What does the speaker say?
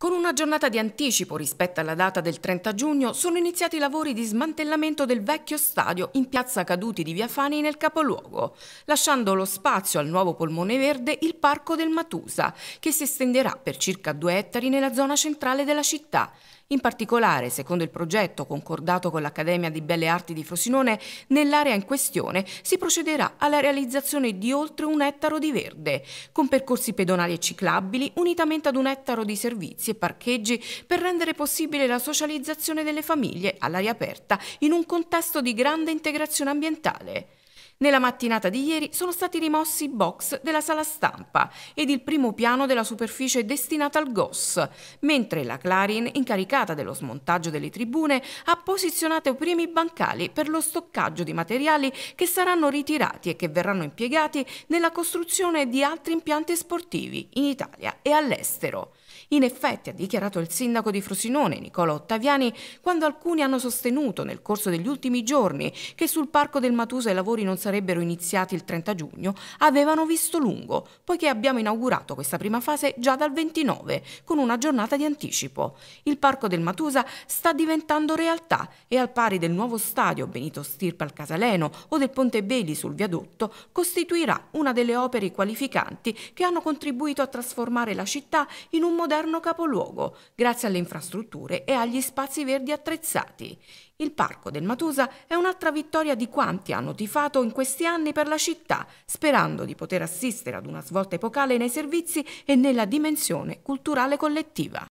Con una giornata di anticipo rispetto alla data del 30 giugno sono iniziati i lavori di smantellamento del vecchio stadio in piazza Caduti di Via Fani nel capoluogo, lasciando lo spazio al nuovo polmone verde il Parco del Matusa, che si estenderà per circa due ettari nella zona centrale della città. In particolare, secondo il progetto concordato con l'Accademia di Belle Arti di Frosinone, nell'area in questione si procederà alla realizzazione di oltre un ettaro di verde, con percorsi pedonali e ciclabili unitamente ad un ettaro di servizi e parcheggi per rendere possibile la socializzazione delle famiglie all'aria aperta in un contesto di grande integrazione ambientale. Nella mattinata di ieri sono stati rimossi i box della sala stampa ed il primo piano della superficie destinata al GOS, mentre la Clarin, incaricata dello smontaggio delle tribune, ha posizionato i primi bancali per lo stoccaggio di materiali che saranno ritirati e che verranno impiegati nella costruzione di altri impianti sportivi in Italia e all'estero. In effetti, ha dichiarato il sindaco di Frosinone, Nicola Ottaviani, quando alcuni hanno sostenuto nel corso degli ultimi giorni che sul parco del Matusa i lavori non sarebbero sarebbero iniziati il 30 giugno avevano visto lungo, poiché abbiamo inaugurato questa prima fase già dal 29, con una giornata di anticipo. Il Parco del Matusa sta diventando realtà e al pari del nuovo stadio Benito Stirpa al Casaleno o del Ponte Beli sul viadotto, costituirà una delle opere qualificanti che hanno contribuito a trasformare la città in un moderno capoluogo, grazie alle infrastrutture e agli spazi verdi attrezzati. Il Parco del Matusa è un'altra vittoria di quanti hanno tifato in questi anni per la città, sperando di poter assistere ad una svolta epocale nei servizi e nella dimensione culturale collettiva.